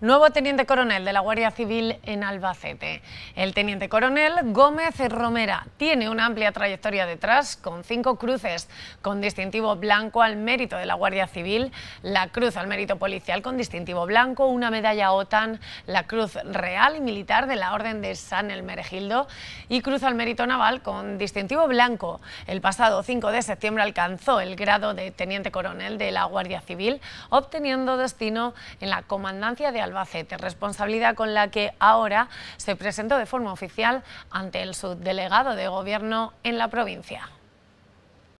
Nuevo teniente coronel de la Guardia Civil en Albacete. El teniente coronel Gómez Romera tiene una amplia trayectoria detrás con cinco cruces con distintivo blanco al mérito de la Guardia Civil, la cruz al mérito policial con distintivo blanco, una medalla OTAN, la cruz real y militar de la Orden de San Elmeregildo y cruz al mérito naval con distintivo blanco. El pasado 5 de septiembre alcanzó el grado de teniente coronel de la Guardia Civil, obteniendo destino en la comandancia de Albacete Albacete, responsabilidad con la que ahora se presentó de forma oficial ante el subdelegado de Gobierno en la provincia.